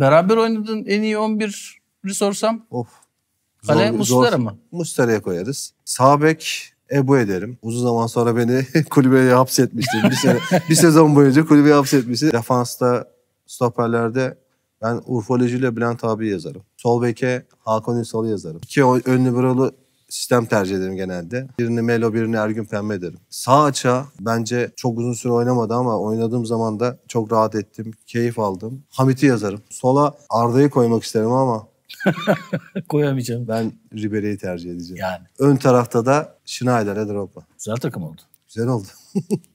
beraber oynadığın en iyi 11 sorsam. Of. Kale Mustara mı? Mustara'ya koyarız. Sabek Ebu ederim. Uzun zaman sonra beni kulübeye hapsetmişti. Bir, sene, bir sezon boyunca kulübeye hapsetmişti. Defansta, stoperlerde ben urfolojiyle Bülent abi yazarım. Sol beke Hakan Ünsal'ı yazarım. İki önlü buralı sistem tercih ederim genelde. Birini Melo, birini Ergün Pembe ederim. Sağ açığa bence çok uzun süre oynamadı ama oynadığım zaman da çok rahat ettim, keyif aldım. Hamit'i yazarım. Sola Arda'yı koymak isterim ama Koyamayacağım. Ben Ribery'i tercih edeceğim. Yani. Ön tarafta da Schneider'e Drogba. Güzel takım oldu. Güzel oldu.